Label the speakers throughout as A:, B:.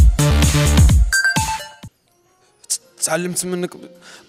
A: you. تعلمت منك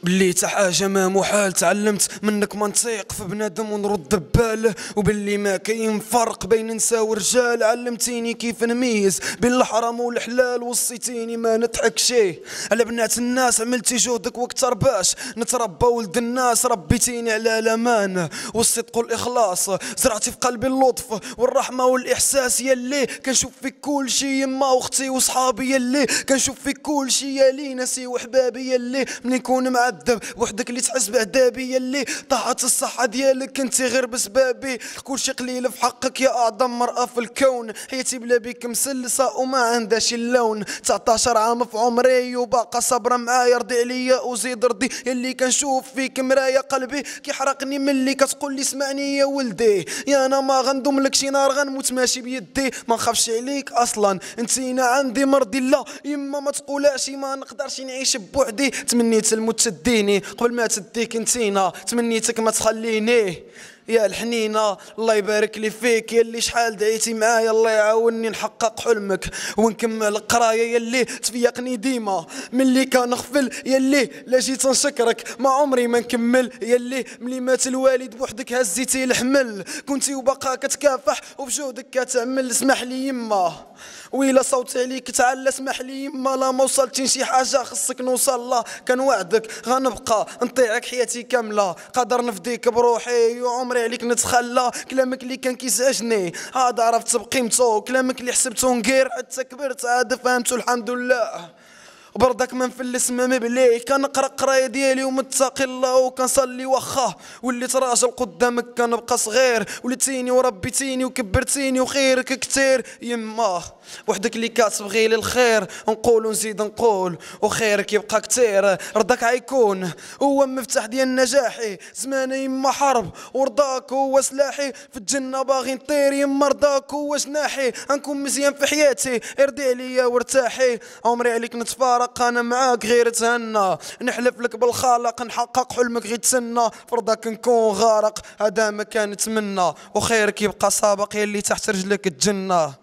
A: باللي حتى حاجه ما محال تعلمت منك ما نطيق في بنادم ونرد بباله وباللي ما كاين فرق بين نساء ورجال علمتيني كيف نميز بين الحرام والحلال وصيتيني ما نضحك شي على بنات الناس عملتي جهدك واكثر باش نتربى ولد الناس ربيتيني على الامان والصدق والاخلاص زرعتي في قلبي اللطف والرحمه والاحساس يلي كنشوف فيك كل شي يما واختي وصحابي يلي كنشوف فيك كل شي يا ليناسي وحبابي اللي ملي نكون معذب وحدك اللي تحس بعذابي اللي طاحت الصحة ديالك كنتي غير بسبابي كلشي قليل في حقك يا أعظم مرأة في الكون حياتي بلا بيك مسلسة وما عندهاش اللون 19 عام في عمري وباقا صابرة معايا رضي عليا وزيد رضي اللي كنشوف فيك مرايا قلبي كيحرقني ملي كتقول لي اسمعني يا ولدي يا انا ما غندوم لك شي نهار غنموت ماشي بيدي ما نخافش عليك اصلا انت هنا عندي مرضي لا يما ما تقولاش ما نقدرش نعيش بوحدي وحدي تمنيت الموت تديني قبل ما تديك انتينا تمنيتك ما تخليني يا الحنينه الله يبارك لي فيك يلي شحال دعيتي معايا الله يعاوني نحقق حلمك ونكمل القرايه يلي تفيقني ديما ملي كنغفل يا اللي لا جيت نشكرك ما عمري ما نكمل يا اللي ملي مات الوالد بوحدك هزيتي الحمل كنتي وباقا كتكافح وبجهدك كتعمل اسمح لي يما ويلا صوتي عليك تعال اسمح لي يما لا ما وصلتي شي حاجه خصك نوصل كان وعدك غنبقى نطيعك حياتي كامله قادر نفديك بروحي وعمري جري عليك نتخلى كلامك اللي كان كيزعجني هذا عرفت بقيمته كلامك اللي حسبته نقير حتى كبرت عاد فهمتو الحمد لله برضك من في الاسم مبلي كنقرا قرايه ديالي ومتقي الله وكنصلي واخا وليت راجل قدامك كنبقى صغير وليتيني وربيتيني وكبرتيني وخيرك كتير يما وحدك اللي كتبغي لي الخير نقول ونزيد نقول وخيرك يبقى كتير رضاك عيكون هو المفتاح ديال نجاحي زمان يما حرب ورضاك هو سلاحي في الجنه باغي نطير يما رضاك هو جناحي غنكون مزيان في حياتي ارضي عليا وارتاحي عمري عليك نتفارق الحق انا معاك غير تهنى نحلف لك بالخالق نحقق حلمك غير تسنى فرضك نكون غارق هذا ما كان نتمنى وخيرك يبقى سابق يلي تحت رجلك الجنه